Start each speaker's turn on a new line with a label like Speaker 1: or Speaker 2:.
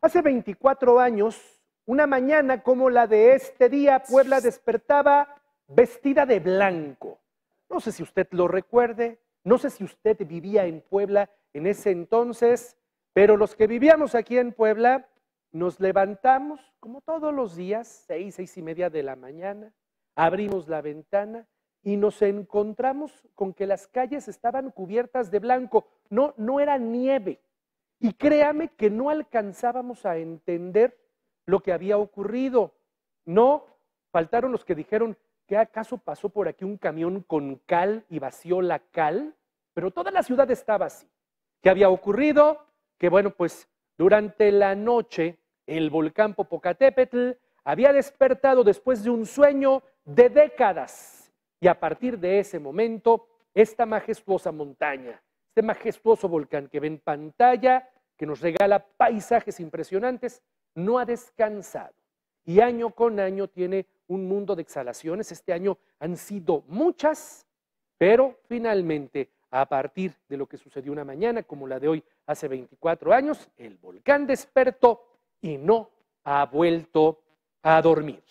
Speaker 1: Hace 24 años, una mañana como la de este día, Puebla despertaba vestida de blanco. No sé si usted lo recuerde, no sé si usted vivía en Puebla en ese entonces, pero los que vivíamos aquí en Puebla nos levantamos como todos los días, seis, seis y media de la mañana, abrimos la ventana y nos encontramos con que las calles estaban cubiertas de blanco. No, no era nieve, y créame que no alcanzábamos a entender lo que había ocurrido. No faltaron los que dijeron, ¿qué acaso pasó por aquí un camión con cal y vació la cal? Pero toda la ciudad estaba así. ¿Qué había ocurrido? Que bueno, pues durante la noche el volcán Popocatépetl había despertado después de un sueño de décadas. Y a partir de ese momento, esta majestuosa montaña, este majestuoso volcán que ven pantalla, que nos regala paisajes impresionantes, no ha descansado. Y año con año tiene un mundo de exhalaciones. Este año han sido muchas, pero finalmente, a partir de lo que sucedió una mañana como la de hoy hace 24 años,
Speaker 2: el volcán
Speaker 1: despertó y no ha vuelto a dormir.